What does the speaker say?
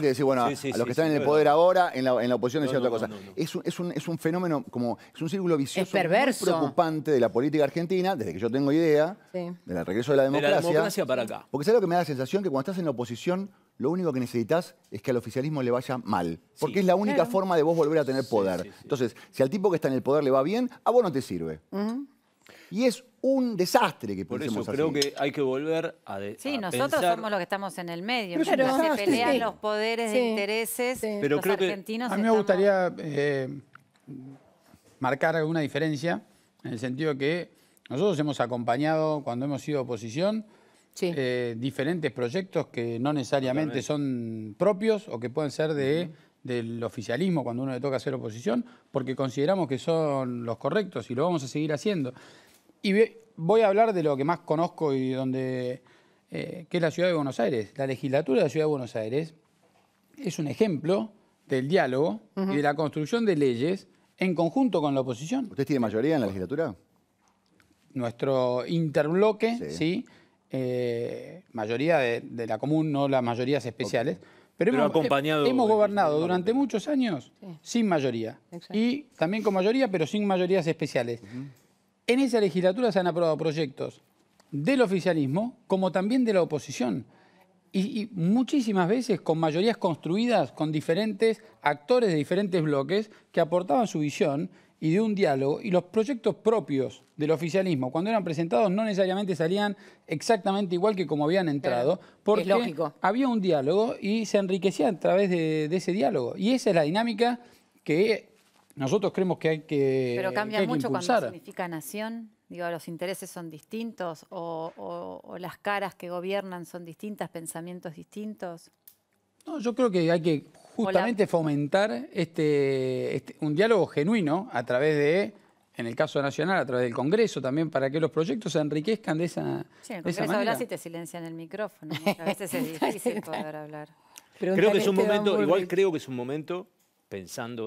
decir, bueno, a los que están en el poder ahora, en la, oposición decía otra cosa. es, un, fenómeno, como es un círculo vicioso, perverso. Muy preocupante de la política argentina, desde que yo tengo idea, del regreso de la democracia. De para acá. Porque es lo que me da la sensación? Que cuando estás en la oposición, lo único que necesitas es que al oficialismo le vaya mal. Porque es la única forma de vos volver a tener poder. Entonces, si al tipo que está en el poder le va bien, a vos no te sirve. Y es un desastre que Por eso creo que hay que volver a Sí, nosotros somos los que estamos en el medio. Pero se pelean los poderes intereses argentinos. Que... A mí me gustaría eh, marcar alguna diferencia en el sentido que nosotros hemos acompañado, cuando hemos sido oposición, eh, diferentes proyectos que no necesariamente son propios o que pueden ser de del oficialismo cuando uno le toca hacer oposición, porque consideramos que son los correctos y lo vamos a seguir haciendo. Y voy a hablar de lo que más conozco y donde, eh, que es la Ciudad de Buenos Aires. La legislatura de la Ciudad de Buenos Aires es un ejemplo del diálogo y de la construcción de leyes en conjunto con la oposición. ¿Usted tiene mayoría en la legislatura? Nuestro interbloque, sí, eh, mayoría de, la común, no las mayorías especiales. Pero, hemos, eh, gobernado durante muchos años sin mayoría. Y también con mayoría, pero sin mayorías especiales. En esa legislatura se han aprobado proyectos del oficialismo como también de la oposición. y, muchísimas veces con mayorías construidas con diferentes actores de diferentes bloques que aportaban su visión y de un diálogo, y los proyectos propios del oficialismo, cuando eran presentados, no necesariamente salían exactamente igual que como habían entrado, porque había un diálogo y se enriquecía a través de, ese diálogo. Y esa es la dinámica que nosotros creemos que hay que Pero cambia mucho cuando significa nación, digo, los intereses son distintos, o las caras que gobiernan son distintas, pensamientos distintos. No, yo creo que hay que justamente fomentar este, este, un diálogo genuino a través de, en el caso nacional, a través del Congreso también, para que los proyectos se enriquezcan de esa Sí, en el Congreso hablas y te silencian el micrófono. A veces es difícil poder hablar. creo que es un momento, igual creo que es un momento, pensando